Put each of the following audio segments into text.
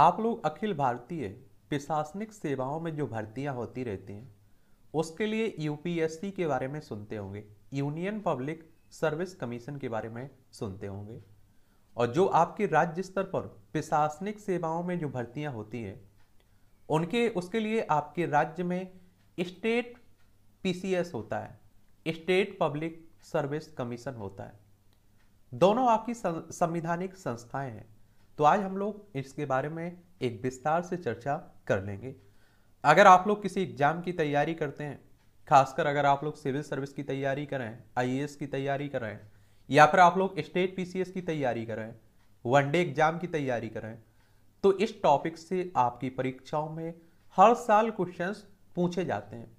आप लोग अखिल भारतीय प्रशासनिक सेवाओं में जो भर्तियां होती रहती हैं उसके लिए यूपीएससी के बारे में सुनते होंगे यूनियन पब्लिक सर्विस कमीशन के बारे में सुनते होंगे और जो आपके राज्य स्तर पर प्रशासनिक सेवाओं में जो भर्तियां होती हैं उनके उसके लिए आपके राज्य में स्टेट पीसीएस होता है स्टेट पब्लिक सर्विस कमीशन होता है दोनों आपकी संवैधानिक संस्थाएं हैं तो आज हम लोग इसके बारे में एक विस्तार से चर्चा कर लेंगे अगर आप लोग किसी एग्जाम की तैयारी करते हैं खासकर अगर आप लोग सिविल सर्विस की तैयारी कर रहे हैं e की तैयारी कर रहे हैं या फिर आप लोग स्टेट पी की तैयारी कर रहे हैं वनडे एग्जाम की तैयारी कर रहे हैं तो इस टॉपिक से आपकी परीक्षाओं में हर साल क्वेश्चंस पूछे जाते हैं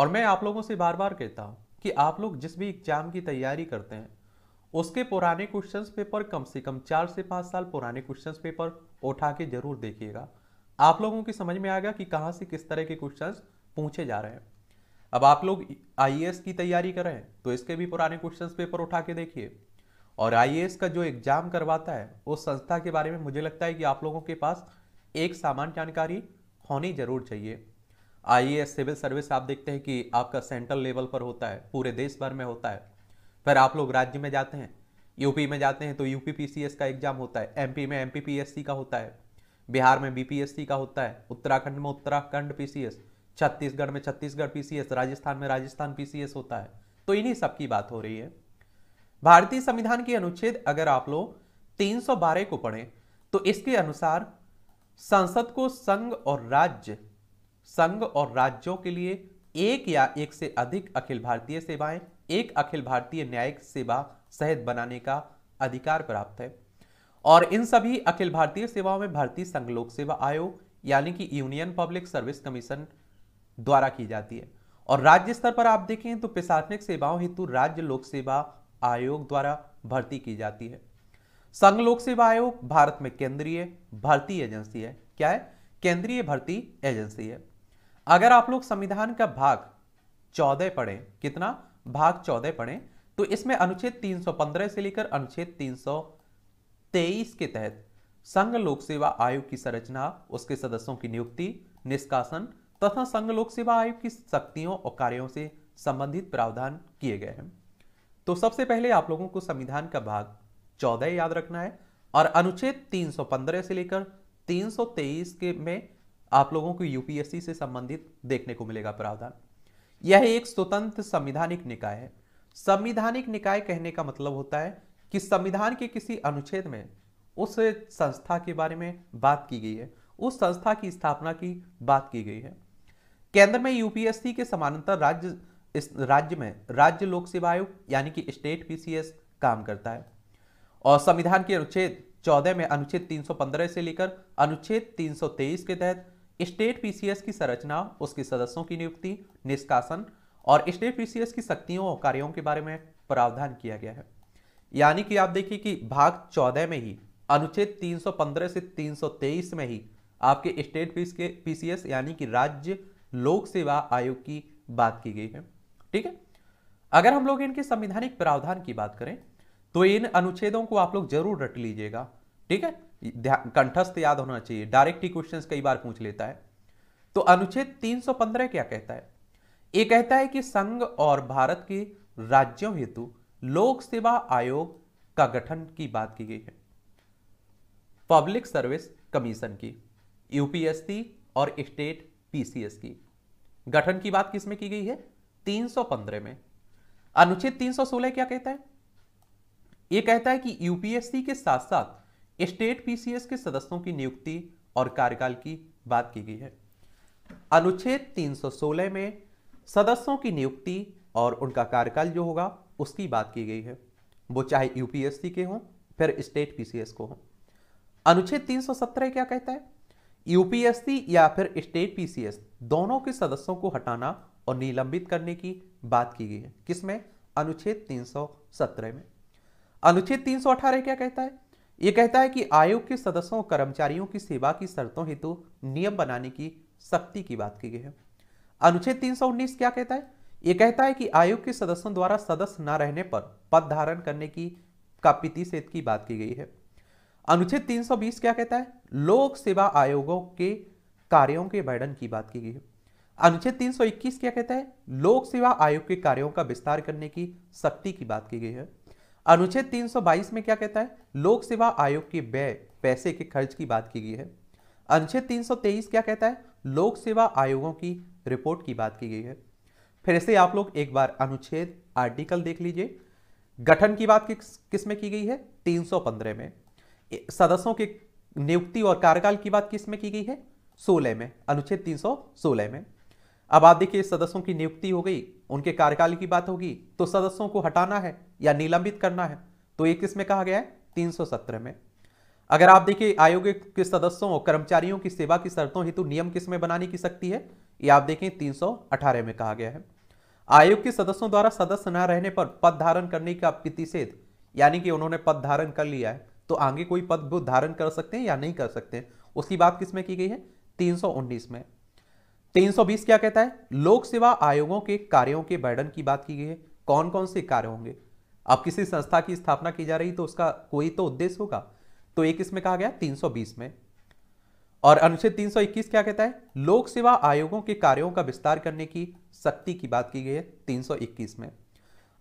और मैं आप लोगों से बार बार कहता हूँ कि आप लोग जिस भी एग्जाम की तैयारी करते हैं उसके पुराने क्वेश्चन पेपर कम से कम चार से पाँच साल पुराने क्वेश्चन पेपर उठा के जरूर देखिएगा आप लोगों की समझ में आएगा कि कहाँ से किस तरह के क्वेश्चन पूछे जा रहे हैं अब आप लोग आई की तैयारी कर रहे हैं तो इसके भी पुराने क्वेश्चन पेपर उठा के देखिए और आई का जो एग्जाम करवाता है उस संस्था के बारे में मुझे लगता है कि आप लोगों के पास एक सामान्य जानकारी होनी जरूर चाहिए आई सिविल सर्विस आप देखते हैं कि आपका सेंट्रल लेवल पर होता है पूरे देश भर में होता है फिर आप लोग राज्य में जाते हैं यूपी में जाते हैं तो यूपी पीसीएस का एग्जाम होता है एमपी में एमपी का होता है बिहार में बीपीएससी का होता है उत्तराखंड में उत्तराखंड पीसीएस छत्तीसगढ़ में छत्तीसगढ़ पीसीएस राजस्थान में राजस्थान पीसीएस होता है तो इन्हीं सब की बात हो रही है भारतीय संविधान के अनुच्छेद अगर आप लोग तीन को पढ़ें तो इसके अनुसार संसद को संघ और राज्य संघ और राज्यों के लिए एक या एक से अधिक अखिल भारतीय सेवाएं एक अखिल भारतीय न्यायिक सेवा सहित बनाने का अधिकार प्राप्त है और इन सभी अखिल भारतीय सेवाओं में भारतीय संघ लोक सेवा आयोग यानी कि यूनियन पब्लिक सर्विस कमीशन द्वारा की जाती है और राज्य स्तर पर आप देखें तो प्रशासनिक सेवाओं हेतु राज्य लोक सेवा आयोग द्वारा भर्ती की जाती है संघ लोक सेवा आयोग भारत में केंद्रीय भर्ती एजेंसी है क्या है केंद्रीय भर्ती एजेंसी है अगर आप लोग संविधान का भाग चौदह पढ़े कितना भाग चौदह पढ़े तो इसमें अनुच्छेद 315 से लेकर अनुच्छेद 323 के तहत संघ लोक सेवा आयोग की संरचना उसके सदस्यों की नियुक्ति निष्कासन तथा संघ लोक सेवा आयोग की शक्तियों और कार्यों से संबंधित प्रावधान किए गए हैं तो सबसे पहले आप लोगों को संविधान का भाग चौदह याद रखना है और अनुच्छेद 315 से लेकर 323 के में आप लोगों को यूपीएससी से संबंधित देखने को मिलेगा प्रावधान यह एक स्वतंत्र संविधानिक निकाय है संविधानिक निकाय कहने का मतलब होता है कि संविधान के किसी अनुच्छेद में उस संस्था के बारे में बात की गई है उस संस्था की स्थापना की बात की गई है केंद्र में यूपीएससी के समानांतर राज्य इस राज्य में राज्य लोक सेवा आयोग यानी कि स्टेट पीसीएस काम करता है और संविधान के अनुच्छेद 14 में अनुच्छेद 315 से लेकर अनुच्छेद 323 के तहत स्टेट पीसीएस की संरचना उसके सदस्यों की नियुक्ति निष्कासन और स्टेट पीसीएस की शक्तियों और कार्यों के बारे में प्रावधान किया गया है यानी कि आप देखिए कि भाग चौदह में ही अनुच्छेद 315 से 323 में ही आपके स्टेट पीस के पीसीएस यानी कि राज्य लोक सेवा आयोग की बात की गई है ठीक है अगर हम लोग इनके संविधानिक प्रावधान की बात करें तो इन अनुच्छेदों को आप लोग जरूर रट लीजिएगा ठीक है कंठस्थ याद होना चाहिए डायरेक्ट ही क्वेश्चन कई बार पूछ लेता है तो अनुच्छेद 315 क्या कहता है ये कहता है कि संघ और भारत के राज्यों हेतु लोक सेवा आयोग का गठन की बात की गई है पब्लिक सर्विस कमीशन की यूपीएससी और स्टेट पीसीएस की गठन की बात किसमें की गई है 315 में अनुच्छेद 316 क्या कहता है यह कहता है कि यूपीएससी के साथ साथ स्टेट पीसीएस के सदस्यों की नियुक्ति और कार्यकाल की बात की गई है अनुच्छेद 316 में सदस्यों की नियुक्ति और उनका कार्यकाल जो होगा उसकी बात की गई है वो चाहे यूपीएससी के हों फिर स्टेट पीसीएस को हों अनुच्छेद 317 क्या कहता है यूपीएससी या फिर स्टेट पीसीएस दोनों के सदस्यों को हटाना और निलंबित करने की बात की गई है किसमें अनुच्छेद 317 में अनुच्छेद 318 क्या कहता है ये कहता है कि आयोग के सदस्यों और कर्मचारियों की सेवा की शर्तों हेतु नियम बनाने की सख्ती की बात की गई है अनुच्छेद उन्नीस क्या कहता है ये कहता है कि आयोग के सदस्यों द्वारा सदस्य न रहने पर पद धारण करने की का प्रतिषेध की बात की गई है अनुच्छेद 320 क्या कहता है लोक सेवा आयोगों के कार्यों के वर्णन की बात की गई है अनुच्छेद 321 क्या कहता है लोक सेवा आयोग के कार्यों का विस्तार करने की सख्ती की बात की गई है अनुच्छेद 322 में क्या कहता है लोक सेवा आयोग के व्यय पैसे के खर्च की बात की गई है अनुच्छेद 323 क्या कहता है लोक सेवा आयोगों की रिपोर्ट की बात की गई है फिर से आप लोग एक बार अनुच्छेद आर्टिकल देख लीजिए गठन की बात किस किस में की गई है 315 में सदस्यों के नियुक्ति और कार्यकाल की बात किस में की गई है 16 में अनुच्छेद 316 में अब आप देखिए सदस्यों की नियुक्ति हो गई उनके कार्यकाल की बात होगी तो सदस्यों को हटाना है या निलंबित करना है तो ये किस में कहा गया है तीन में अगर आप देखिए आयोग के सदस्यों और कर्मचारियों की सेवा की शर्तों हेतु नियम किस में बनाने की शक्ति है ये आप देखें तीन में कहा गया है आयोग के सदस्यों द्वारा सदस्य न रहने पर पद धारण करने का प्रतिषेध यानी कि उन्होंने पद धारण कर लिया है तो आगे कोई पद धारण कर सकते हैं या नहीं कर सकते हैं उसकी बात किसमें की गई है 319 में 320 क्या कहता है लोक सेवा आयोगों के कार्यों के वर्णन की बात की गई है कौन कौन से कार्य होंगे अब किसी संस्था की स्थापना की जा रही तो उसका कोई तो उद्देश्य होगा तो एक इसमें कहा गया 320 में और अनुच्छेद 321 क्या कहता है लोक सेवा आयोगों के कार्यों का विस्तार करने की शक्ति की बात की गई है 321 में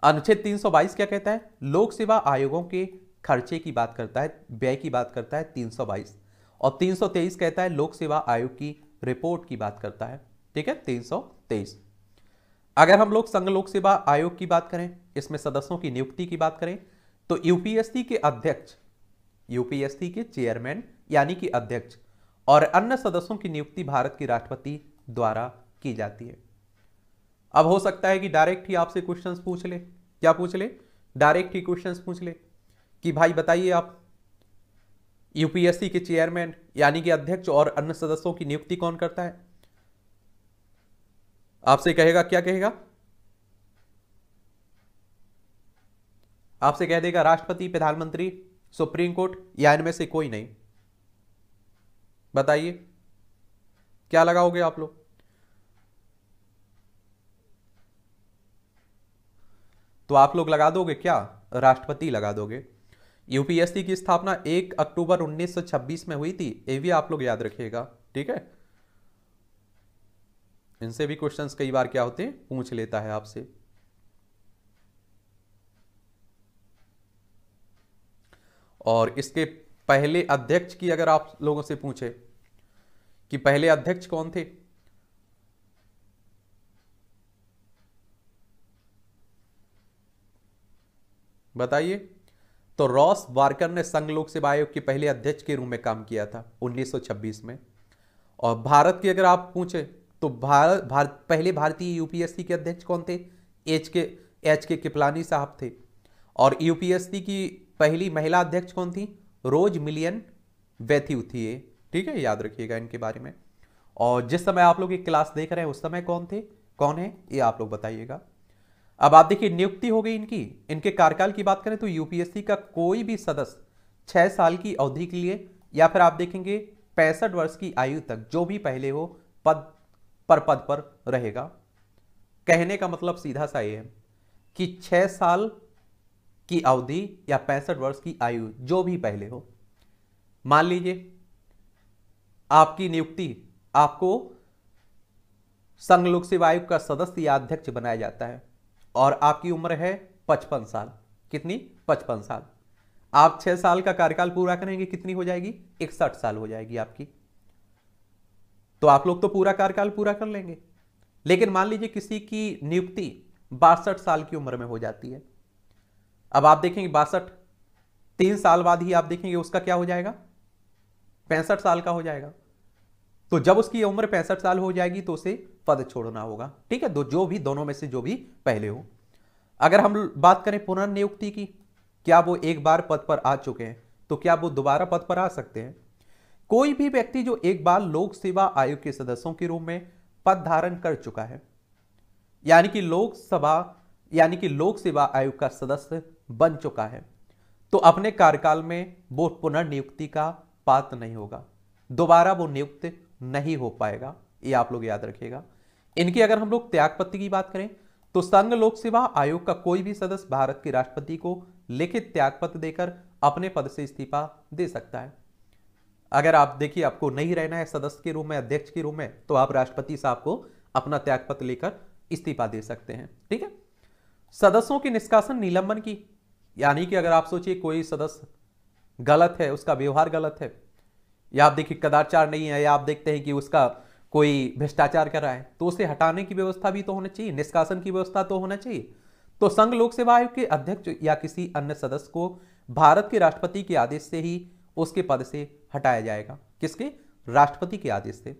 अनुच्छेद 322 क्या कहता है लोक सेवा आयोगों के खर्चे की बात करता है व्यय की बात करता है 322 और 323 कहता है लोक सेवा आयोग की रिपोर्ट की बात करता है ठीक है 323 अगर हम लोग संघ लोक सेवा आयोग की बात करें इसमें सदस्यों की नियुक्ति की बात करें तो यूपीएससी के अध्यक्ष यूपीएससी के चेयरमैन यानी कि अध्यक्ष और अन्य सदस्यों की नियुक्ति भारत की राष्ट्रपति द्वारा की जाती है अब हो सकता है कि डायरेक्ट ही आपसे क्वेश्चन पूछ ले क्या पूछ ले डायरेक्ट ही क्वेश्चन पूछ ले कि भाई बताइए आप यूपीएससी के चेयरमैन यानी कि अध्यक्ष और अन्य सदस्यों की नियुक्ति कौन करता है आपसे कहेगा क्या कहेगा आपसे कह देगा राष्ट्रपति प्रधानमंत्री सुप्रीम कोर्ट या इनमें से कोई नहीं बताइए क्या लगाओगे आप लोग तो आप लोग लगा दोगे क्या राष्ट्रपति लगा दोगे यूपीएससी की स्थापना 1 अक्टूबर 1926 में हुई थी ये भी आप लोग याद रखिएगा ठीक है इनसे भी क्वेश्चंस कई बार क्या होते हैं पूछ लेता है आपसे और इसके पहले अध्यक्ष की अगर आप लोगों से पूछे कि पहले अध्यक्ष कौन थे बताइए तो रॉस वार्कर ने संघ लोक सेवा आयोग के पहले अध्यक्ष के रूप में काम किया था 1926 में और भारत की अगर आप पूछे तो भारत भारत पहले भारतीय यूपीएससी के अध्यक्ष कौन थे एच के एच के किपलानी साहब थे और यूपीएससी की पहली महिला अध्यक्ष कौन थी रोज मिलियन वैथ्यू थी ये ठीक है याद रखिएगा इनके बारे में और जिस समय आप लोग ये क्लास देख रहे हैं उस समय कौन थे कौन है ये आप लोग बताइएगा अब आप देखिए नियुक्ति हो गई इनकी इनके कार्यकाल की बात करें तो यूपीएससी का कोई भी सदस्य छः साल की अवधि के लिए या फिर आप देखेंगे पैंसठ वर्ष की आयु तक जो भी पहले हो पद पर पद पर रहेगा कहने का मतलब सीधा सा ये है कि छह साल की अवधि या पैंसठ वर्ष की आयु जो भी पहले हो मान लीजिए आपकी नियुक्ति आपको संघ लोक सेवा आयोग का सदस्य या अध्यक्ष बनाया जाता है और आपकी उम्र है पचपन साल कितनी पचपन साल आप छह साल का कार्यकाल पूरा करेंगे कितनी हो जाएगी इकसठ साल हो जाएगी आपकी तो आप लोग तो पूरा कार्यकाल पूरा कर लेंगे लेकिन मान लीजिए किसी की नियुक्ति बासठ साल की उम्र में हो जाती है अब आप देखेंगे बासठ तीन साल बाद ही आप देखेंगे उसका क्या हो जाएगा पैंसठ साल का हो जाएगा तो जब उसकी उम्र पैंसठ साल हो जाएगी तो उसे पद छोड़ना होगा ठीक है जो भी दोनों में से जो भी पहले हो अगर हम बात करें पुनर्नियुक्ति की क्या वो एक बार पद पर आ चुके हैं तो क्या वो दोबारा पद पर आ सकते हैं कोई भी व्यक्ति जो एक बार लोक सेवा आयोग के सदस्यों के रूप में पद धारण कर चुका है यानी कि लोकसभा यानी कि लोक सेवा आयोग का सदस्य बन चुका है तो अपने कार्यकाल में वो पुनर्नियुक्ति का पात्र नहीं होगा दोबारा वो नियुक्त नहीं हो पाएगा ये आप लोग याद रखिएगा इनकी अगर हम लोग त्यागपत्र की बात करें तो संघ लोक सेवा आयोग का कोई भी सदस्य भारत के राष्ट्रपति को लिखित त्यागपत्र देकर अपने पद से इस्तीफा दे सकता है अगर आप देखिए आपको नहीं रहना है सदस्य के रूप में अध्यक्ष के रूप में तो आप राष्ट्रपति साहब को अपना त्यागपत्र लेकर इस्तीफा दे सकते हैं ठीक है सदस्यों के निष्कासन निलंबन की यानी कि अगर आप सोचिए कोई सदस्य गलत है उसका व्यवहार गलत है या आप देखिए कदाचार नहीं है या आप देखते हैं कि उसका कोई भ्रष्टाचार कर रहा है तो उसे हटाने की व्यवस्था भी तो होना चाहिए निष्कासन की व्यवस्था तो होना चाहिए तो संघ लोक सेवा आयोग के अध्यक्ष या किसी अन्य सदस्य को भारत के राष्ट्रपति के आदेश से ही उसके पद से हटाया जाएगा किसके राष्ट्रपति के आदेश से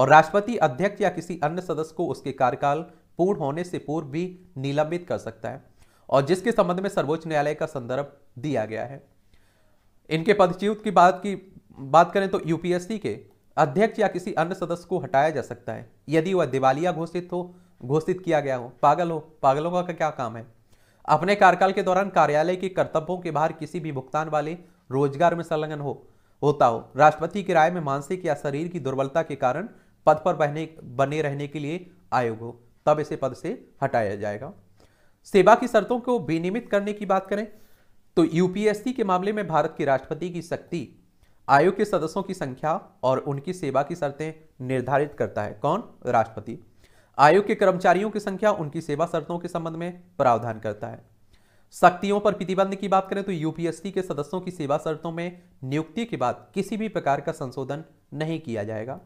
और राष्ट्रपति अध्यक्ष या किसी अन्य सदस्य को उसके कार्यकाल पूर्ण होने से पूर्व भी निलंबित कर सकता है और जिसके संबंध में सर्वोच्च न्यायालय का संदर्भ दिया गया है इनके पदच्युत की बात की बात करें तो यूपीएससी के अध्यक्ष या किसी अन्य सदस्य को हटाया जा सकता है यदि वह दिवालिया घोषित हो घोषित किया गया हो पागल हो पागलों का क्या काम है अपने कार्यकाल के दौरान कार्यालय के कर्तव्यों के बाहर किसी भी भुगतान वाले रोजगार में संलग्न हो होता हो राष्ट्रपति की राय में मानसिक या शरीर की दुर्बलता के कारण पद पर बहने बने रहने के लिए आयोग हो तब इसे पद से हटाया जाएगा सेवा की शर्तों को विनियमित करने की बात करें तो यूपीएससी के मामले में भारत के राष्ट्रपति की शक्ति आयोग के सदस्यों की संख्या और उनकी सेवा की शर्तें निर्धारित करता है कौन राष्ट्रपति आयोग के कर्मचारियों की संख्या उनकी सेवा शर्तों के संबंध में प्रावधान करता है शक्तियों पर प्रतिबंध की बात करें तो यूपीएससी के सदस्यों की सेवा शर्तों में नियुक्ति के बाद किसी भी प्रकार का संशोधन नहीं किया जाएगा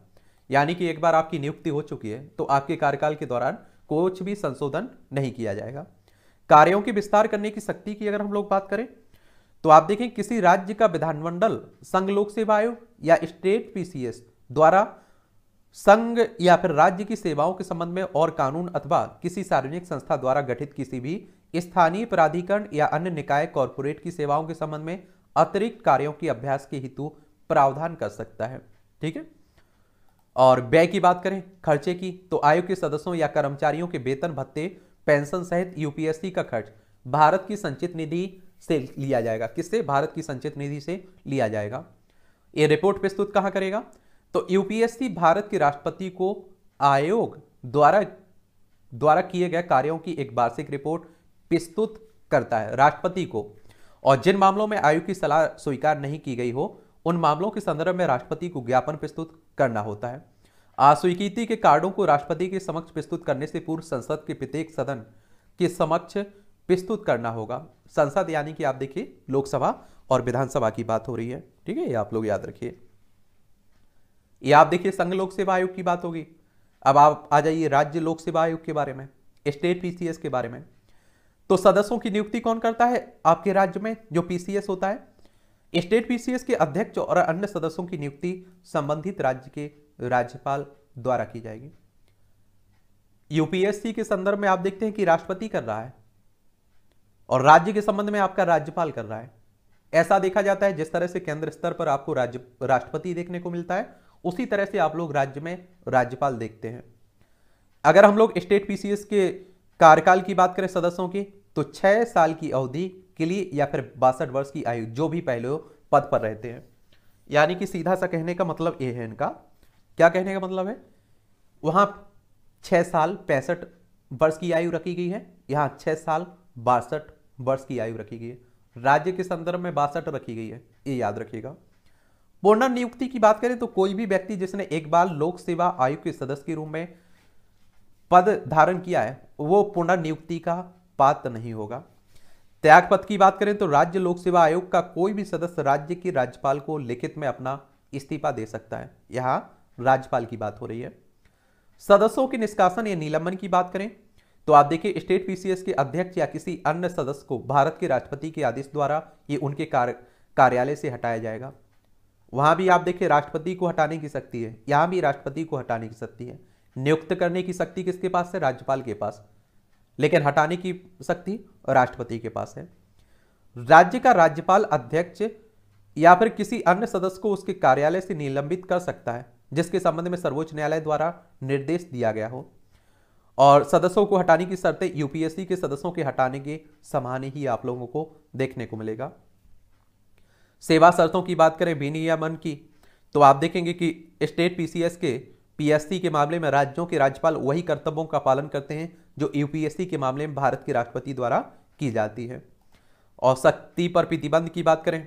यानी कि एक बार आपकी नियुक्ति हो चुकी है तो आपके कार्यकाल के दौरान कुछ भी संशोधन नहीं किया जाएगा कार्यों के विस्तार करने की शक्ति की अगर हम लोग बात करें तो आप देखें किसी राज्य का विधानमंडल संघ लोक सेवा आयोग या स्टेट पीसीएस द्वारा संघ या फिर राज्य की सेवाओं के संबंध में और कानून अथवा किसी सार्वजनिक संस्था द्वारा गठित किसी भी स्थानीय प्राधिकरण या अन्य निकाय कॉरपोरेट की सेवाओं के संबंध में अतिरिक्त कार्यों की अभ्यास के हेतु प्रावधान कर सकता है ठीक है और व्यय की बात करें खर्चे की तो आयोग के सदस्यों या कर्मचारियों के वेतन भत्ते पेंशन सहित यूपीएससी का खर्च भारत की संचित निधि से लिया जाएगा किससे भारत की संचित निधि से लिया जाएगा ये रिपोर्ट प्रस्तुत कहाँ करेगा तो यूपीएससी भारत के राष्ट्रपति को आयोग द्वारा द्वारा किए गए कार्यों की एक वार्षिक रिपोर्ट प्रस्तुत करता है राष्ट्रपति को और जिन मामलों में आयोग की सलाह स्वीकार नहीं की गई हो उन मामलों के संदर्भ में राष्ट्रपति को ज्ञापन प्रस्तुत करना होता है अस्वीकृति के कार्डों को राष्ट्रपति के समक्ष प्रस्तुत करने से पूर्व संसद के प्रत्येक सदन के समक्ष प्रस्तुत करना होगा संसद यानी कि आप देखिए लोकसभा और विधानसभा की बात हो रही है ठीक है ये आप लोग याद रखिए ये आप देखिए संघ लोक सेवा आयोग की बात होगी अब आप आ जाइए राज्य लोक सेवा आयोग के बारे में स्टेट पीसीएस के बारे में तो सदस्यों की नियुक्ति कौन करता है आपके राज्य में जो पीसीएस होता है स्टेट पीसीएस के अध्यक्ष और अन्य सदस्यों की नियुक्ति संबंधित राज्य के राज्यपाल द्वारा की जाएगी यूपीएससी के संदर्भ में आप देखते हैं कि राष्ट्रपति कर रहा है और राज्य के संबंध में आपका राज्यपाल कर रहा है ऐसा देखा जाता है जिस तरह से केंद्र स्तर पर आपको राज्य राष्ट्रपति देखने को मिलता है उसी तरह से आप लोग राज्य में राज्यपाल देखते हैं अगर हम लोग स्टेट पीसीएस के कार्यकाल की बात करें सदस्यों की तो छह साल की अवधि के लिए या फिर बासठ वर्ष की आयु जो भी पहले पद पर रहते हैं यानी कि सीधा सा कहने का मतलब ये है इनका क्या कहने का मतलब है वहां छह साल पैंसठ वर्ष की आयु रखी गई है यहां छह साल बासठ वर्ष की आयु रखी गई है राज्य के संदर्भ में बासठ रखी गई है ये याद रखिएगा पुनर्नियुक्ति की बात करें तो कोई भी व्यक्ति जिसने एक बार लोक सेवा आयोग के सदस्य के रूप में पद धारण किया है वो पुनर्नियुक्ति का पात्र नहीं होगा त्याग पद की बात करें तो राज्य लोक सेवा आयोग का कोई भी सदस्य राज्य की राज्यपाल को लिखित में अपना इस्तीफा दे सकता है यहां राज्यपाल की बात हो रही है सदस्यों के निष्कासन या निलंबन की बात करें तो आप देखिए स्टेट पीसीएस के अध्यक्ष या किसी अन्य सदस्य को भारत के राष्ट्रपति के आदेश द्वारा ये उनके कार्य कार्यालय से हटाया जाएगा वहां भी आप देखिए राष्ट्रपति को हटाने की शक्ति है यहां भी राष्ट्रपति को हटाने की शक्ति है नियुक्त करने की शक्ति किसके पास है राज्यपाल के पास लेकिन हटाने की शक्ति राष्ट्रपति के पास है राज्य का राज्यपाल अध्यक्ष या फिर किसी अन्य सदस्य को उसके कार्यालय से निलंबित कर सकता है जिसके संबंध में सर्वोच्च न्यायालय द्वारा निर्देश दिया गया हो और सदस्यों को हटाने की शर्तें यूपीएससी के सदस्यों के हटाने के समान ही आप लोगों को देखने को मिलेगा सेवा शर्तों की बात करें विनियमन की तो आप देखेंगे कि स्टेट पीसीएस के पीएससी के मामले में राज्यों के राज्यपाल वही कर्तव्यों का पालन करते हैं जो यूपीएससी के मामले में भारत के राष्ट्रपति द्वारा की जाती है और शक्ति पर प्रतिबंध की बात करें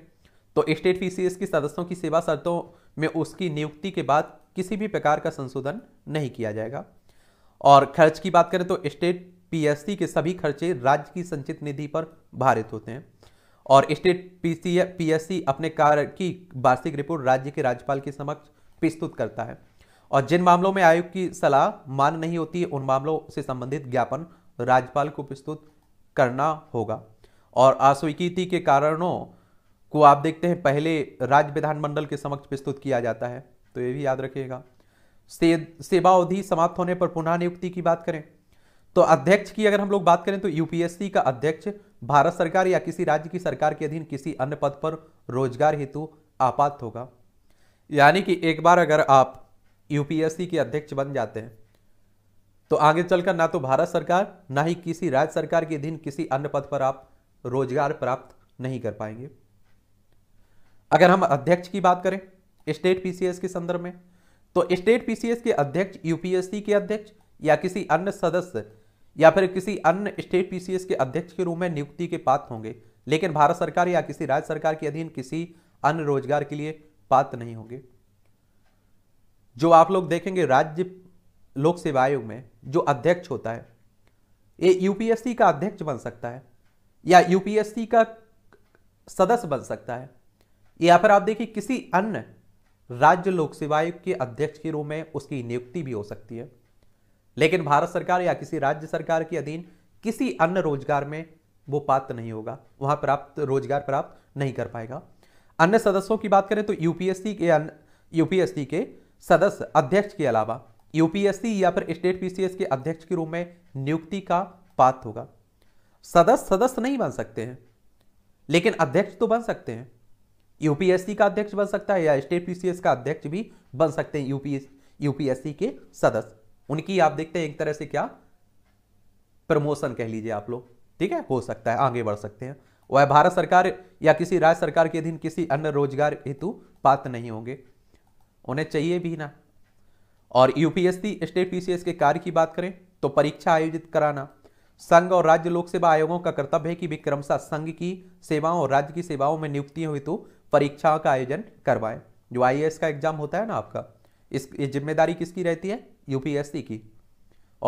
तो स्टेट पीसीएस के सदस्यों की सेवा शर्तों में उसकी नियुक्ति के बाद किसी भी प्रकार का संशोधन नहीं किया जाएगा और खर्च की बात करें तो स्टेट पीएससी के सभी खर्चे राज्य की संचित निधि पर भारित होते हैं और स्टेट पीसी पीएससी अपने कार्य की वार्षिक रिपोर्ट राज्य के राज्यपाल के समक्ष प्रस्तुत करता है और जिन मामलों में आयोग की सलाह मान नहीं होती उन मामलों से संबंधित ज्ञापन राज्यपाल को प्रस्तुत करना होगा और अस्वीकृति के कारणों को आप देखते हैं पहले राज्य विधानमंडल के समक्ष प्रस्तुत किया जाता है तो ये भी याद रखिएगा से, सेवावधि समाप्त होने पर पुनः नियुक्ति की बात करें तो अध्यक्ष की अगर हम लोग बात करें तो यूपीएससी का अध्यक्ष भारत सरकार या किसी राज्य की सरकार के अधीन किसी अन्य पद पर रोजगार हेतु आपात होगा यानी कि एक बार अगर आप यूपीएससी के अध्यक्ष बन जाते हैं तो आगे चलकर ना तो भारत सरकार ना ही किसी राज्य सरकार के अधीन किसी अन्य पद पर आप रोजगार प्राप्त नहीं कर पाएंगे अगर हम अध्यक्ष की बात करें स्टेट पीसीएस के संदर्भ में तो स्टेट पीसीएस के अध्यक्ष यूपीएससी के अध्यक्ष या किसी अन्य सदस्य या फिर किसी अन्य स्टेट पीसीएस के अध्यक्ष के रूप में नियुक्ति के पात्र होंगे लेकिन भारत सरकार या किसी राज्य सरकार के अधीन किसी अन्य रोजगार के लिए पात्र नहीं होंगे जो आप लोग देखेंगे राज्य लोक सेवा आयोग में जो अध्यक्ष होता है ये यूपीएससी का अध्यक्ष बन सकता है या यूपीएससी का सदस्य बन सकता है या फिर आप देखिए किसी अन्य राज्य लोक सेवा आयोग के अध्यक्ष के रूप में उसकी नियुक्ति भी हो सकती है लेकिन भारत सरकार या किसी राज्य सरकार के अधीन किसी अन्य रोजगार में वो पात्र नहीं होगा वहां प्राप्त रोजगार प्राप्त नहीं कर पाएगा अन्य सदस्यों की बात करें तो यूपीएससी के यूपीएससी के सदस्य अध्यक्ष के अलावा यूपीएससी या फिर स्टेट पीसीएस के अध्यक्ष के रूप में नियुक्ति का पात्र होगा सदस्य सदस्य नहीं बन सकते हैं लेकिन अध्यक्ष तो बन सकते हैं यूपीएससी का अध्यक्ष बन सकता है या स्टेट पीसीएस का अध्यक्ष भी बन सकते हैं यूपीएस यूपीएससी के सदस्य उनकी आप देखते हैं एक तरह से क्या प्रमोशन कह लीजिए आप लोग ठीक है हो सकता है आगे बढ़ सकते हैं वह भारत सरकार या किसी राज्य सरकार के अधीन किसी अन्य रोजगार हेतु पात्र नहीं होंगे होने चाहिए भी ना और यूपीएससी स्टेट पीसीएस के कार्य की बात करें तो परीक्षा आयोजित कराना संघ और राज्य लोक सेवा आयोगों का कर्तव्य है कि वे क्रमशः संघ की सेवाओं और राज्य की सेवाओं में नियुक्तियों हेतु तो परीक्षाओं का आयोजन करवाएं जो आई का एग्जाम होता है ना आपका इस ये जिम्मेदारी किसकी रहती है यूपीएससी की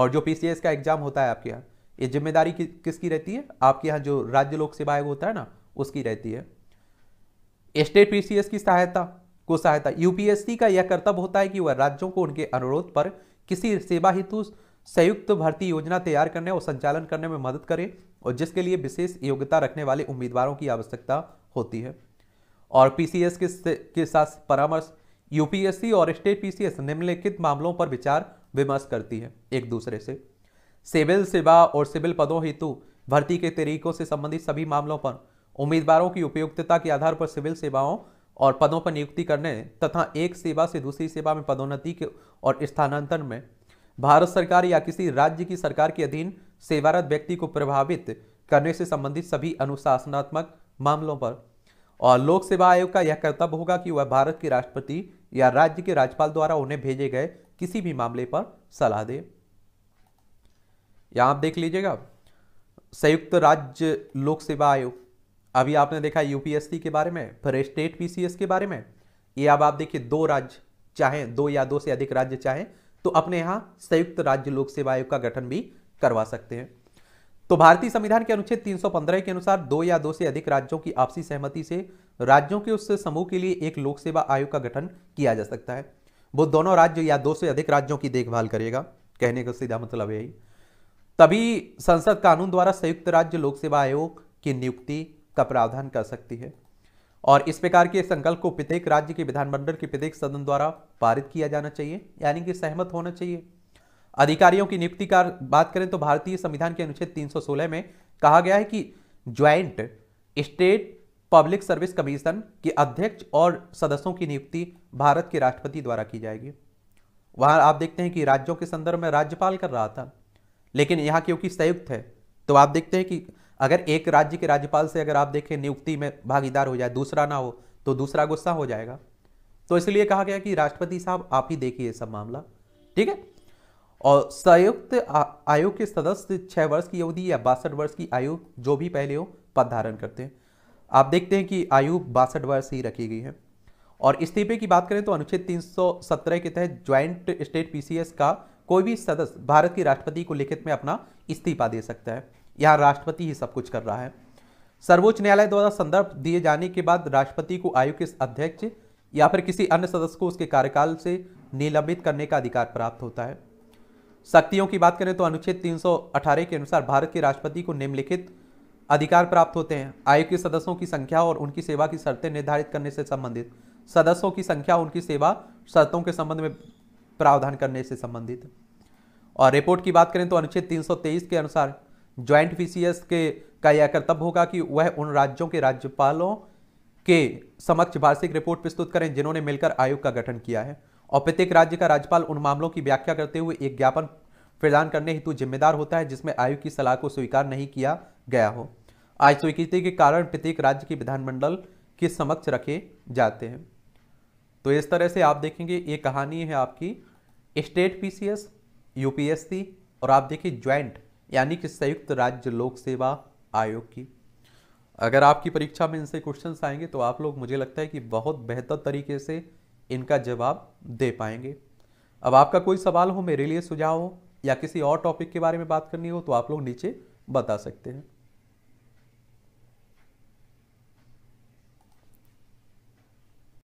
और जो पीसीएस का एग्जाम होता है आपके यहाँ ये जिम्मेदारी कि, किसकी रहती है आपके यहाँ जो राज्य लोक सेवा आयोग होता है ना उसकी रहती है स्टेट पीसीएस की सहायता को सहायता यूपीएससी का यह कर्तव्य होता है कि वह राज्यों को उनके अनुरोध पर किसी सेवा हेतु संयुक्त भर्ती योजना तैयार करने और संचालन करने में मदद करे और जिसके लिए विशेष योग्यता रखने वाले उम्मीदवारों की आवश्यकता होती है और पीसीएस के के साथ परामर्श यूपीएससी और स्टेट पीसीएस निम्नलिखित मामलों पर विचार विमर्श करती है एक दूसरे से सिविल सेवा और सिविल पदों हेतु भर्ती के तरीकों से संबंधित सभी मामलों पर उम्मीदवारों की उपयुक्तता के आधार पर सिविल सेवाओं और पदों पर नियुक्ति करने तथा एक सेवा से दूसरी सेवा में पदोन्नति के और स्थानांतरण में भारत सरकार या किसी राज्य की सरकार के अधीन सेवारत व्यक्ति को प्रभावित करने से संबंधित सभी अनुशासनात्मक मामलों पर और लोक सेवा आयोग का यह कर्तव्य होगा कि वह भारत के राष्ट्रपति या राज्य के राज्यपाल द्वारा उन्हें भेजे गए किसी भी मामले पर सलाह दे या आप देख लीजिएगा संयुक्त राज्य लोक सेवा आयोग अभी आपने देखा यूपीएससी के बारे में फिर स्टेट पीसीएस के बारे में ये अब आप देखिए दो राज्य चाहे दो या दो से अधिक राज्य चाहे तो अपने यहाँ संयुक्त राज्य लोक सेवा आयोग का गठन भी करवा सकते हैं तो भारतीय संविधान के अनुच्छेद 315 के अनुसार दो या दो से अधिक राज्यों की आपसी सहमति से राज्यों के उस समूह के लिए एक लोक सेवा आयोग का गठन किया जा सकता है वो दोनों राज्य या दो से अधिक राज्यों की देखभाल करेगा कहने का सीधा मतलब यही तभी संसद कानून द्वारा संयुक्त राज्य लोक सेवा आयोग की नियुक्ति का प्रावधान कर सकती है और इस प्रकार के संकल्प को प्रत्येक राज्य के विधानमंडल के प्रत्येक सदन द्वारा पारित किया जाना चाहिए यानी कि सहमत होना चाहिए अधिकारियों की नियुक्ति का बात करें तो भारतीय संविधान के अनुच्छेद 316 में कहा गया है कि joint state public service commission के अध्यक्ष और सदस्यों की नियुक्ति भारत के राष्ट्रपति द्वारा की जाएगी वहां आप देखते हैं कि राज्यों के संदर्भ में राज्यपाल कर रहा था लेकिन यहाँ क्योंकि संयुक्त है तो आप देखते हैं कि अगर एक राज्य के राज्यपाल से अगर आप देखें नियुक्ति में भागीदार हो जाए दूसरा ना हो तो दूसरा गुस्सा हो जाएगा तो इसलिए कहा गया कि राष्ट्रपति साहब आप ही देखिए सब मामला ठीक है और संयुक्त आयोग के सदस्य छः वर्ष की अवधि या बासठ वर्ष की आयु जो भी पहले हो पद धारण करते हैं आप देखते हैं कि आयु बासठ वर्ष ही रखी गई है और इस्तीफे की बात करें तो अनुच्छेद 317 के तहत ज्वाइंट स्टेट पीसीएस का कोई भी सदस्य भारत के राष्ट्रपति को लिखित में अपना इस्तीफा दे सकता है यहाँ राष्ट्रपति ही सब कुछ कर रहा है सर्वोच्च न्यायालय द्वारा संदर्भ दिए जाने के बाद राष्ट्रपति को आयोग के अध्यक्ष या फिर किसी अन्य सदस्य को उसके कार्यकाल से निलंबित करने का अधिकार प्राप्त होता है शक्तियों की बात करें तो अनुच्छेद 318 के अनुसार भारत के राष्ट्रपति को निम्नलिखित अधिकार प्राप्त होते हैं आयोग के सदस्यों की संख्या और उनकी सेवा की शर्तें निर्धारित करने से संबंधित सदस्यों की संख्या उनकी सेवा शर्तों के संबंध में प्रावधान करने से संबंधित और रिपोर्ट की बात करें तो अनुच्छेद 323 के अनुसार ज्वाइंट वीसीएस के का यह कर्तव्य होगा कि वह उन राज्यों के राज्यपालों के समक्ष वार्षिक रिपोर्ट प्रस्तुत करें जिन्होंने मिलकर आयोग का गठन किया है और प्रत्येक राज्य का राज्यपाल उन मामलों की व्याख्या करते हुए एक ज्ञापन प्रदान करने हेतु जिम्मेदार होता है जिसमें आयोग की सलाह को स्वीकार नहीं किया गया हो आज स्वीकृति के कारण प्रत्येक राज्य के विधानमंडल के समक्ष रखे जाते हैं तो इस तरह से आप देखेंगे ये कहानी है आपकी स्टेट पीसीएस यूपीएससी और आप देखिए ज्वाइंट यानी कि संयुक्त राज्य लोक सेवा आयोग की अगर आपकी परीक्षा में इनसे क्वेश्चन आएंगे तो आप लोग मुझे लगता है कि बहुत बेहतर तरीके से इनका जवाब दे पाएंगे अब आपका कोई सवाल हो मेरे लिए सुझाव हो या किसी और टॉपिक के बारे में बात करनी हो तो आप लोग नीचे बता सकते हैं